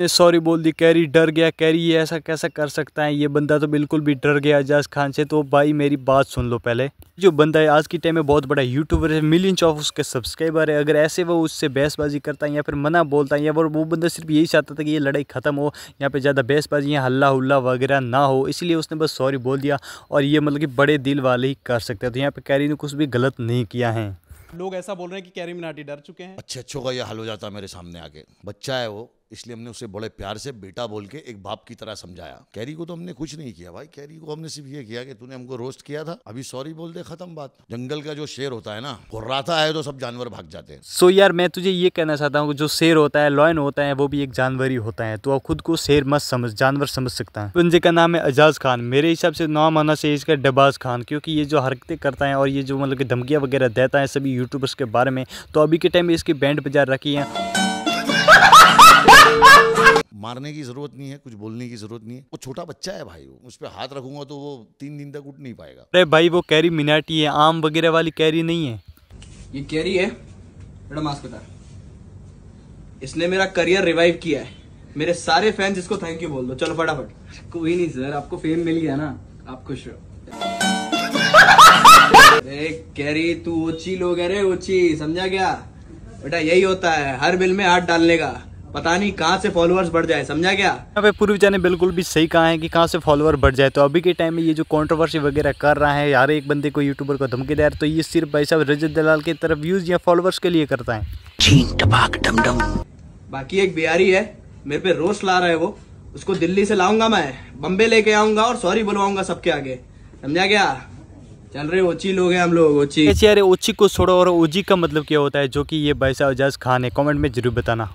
ने सॉरी बोल दी कैरी डर गया कैरी ये ऐसा कैसा कर सकता है ये बंदा तो बिल्कुल भी डर गया एजाज खान से तो भाई मेरी बात सुन लो पहले जो बंदा है आज की टाइम में बहुत बड़ा यूट्यूबर है मिलियन ऑफ उसके सब्सक्राइबर है अगर ऐसे वो उससे बहसबाजी करता है या फिर मना बोलता है या फिर वो बंदा सिर्फ यही चाहता था कि ये लड़ाई ख़त्म हो यहाँ पे ज़्यादा बहसबाजी या हल्ला हुल्ला वगैरह ना हो इसलिए उसने बस सॉरी बोल दिया और ये मतलब कि बड़े दिल वाले ही कर सकते थे तो यहाँ पर कैरी ने कुछ भी गलत नहीं किया है लोग ऐसा बोल रहे हैं कि कैरी मिनाटी डर चुके हैं अच्छे अच्छों का ये हाल हो जाता है मेरे सामने आके बच्चा है वो इसलिए हमने उसे बड़े प्यार से बेटा बोल के एक बाप की तरह समझाया कैरी को तो हमने कुछ नहीं किया भाई कैरी को हमने सिर्फ ये किया कि तूने हमको रोस्ट किया था अभी सॉरी बोल दे खत्म बात जंगल का जो शेर होता है ना राता आए तो सब जानवर भाग जाते हैं सो so यार मैं तुझे ये कहना चाहता हूँ जो शेर होता है लॉयन होता है वो भी एक जानवर ही होता है तो अब खुद को शेर मत समझ जानवर समझ सकता है पंजे का नाम है एजाज खान मेरे हिसाब से नाम आना चाहिए इसका डबाज खान क्योंकि ये जो हरकतें करता है और ये जो मतलब की धमकियाँ वगैरह देता है सभी यूट्यूबर्स के बारे में तो अभी के टाइम इसकी बैंड बजा रखी है मारने की ज़रूरत नहीं है कुछ बोलने की ज़रूरत नहीं है वो छोटा बच्चा है भाई वो उस पर हाथ रखूंगा तो वो तीन दिन तक उठ नहीं पाएगा अरे भाई वो कैरी मिनाटी है आम वगैरह वाली कैरी नहीं है ये कैरी है इसने मेरा करियर रिवाइव किया है मेरे सारे फैंस इसको थैंक यू बोल दो चलो फटाफट कोई नहीं सर आपको फेम मिल गया ना आप खुश रहो कैरी तू ओची लोग अरे ओची समझा गया बेटा यही होता है हर बिल में हाथ डालने का पता नहीं कहाँ से फॉलोअर्स बढ़ जाए समझा क्या यहाँ पूर्वी जाने ने बिल्कुल भी सही कहा है कि कहाँ से फॉलोअर बढ़ जाए तो अभी के टाइम में ये जो कंट्रोवर्सी वगैरह कर रहा है यार एक बंदे को यूट्यूबर को धमकी दे रहा तो ये सिर्फ भाई साहब रजत दलाल के तरफ व्यूज या फॉलोअर्स के लिए करता है बाकी एक बिहारी है मेरे पे रोस्ट ला रहा है वो उसको दिल्ली से लाऊंगा मैं बम्बे लेके आऊंगा और सॉरी बुलवाऊंगा सबके आगे समझा क्या चल रहे ओची लोग हैं हम लोग ओची अच्छा यार ओची को छोड़ो और ओजी का मतलब क्या होता है जो कि ये भाई साहब खान है कमेंट में जरूर बताना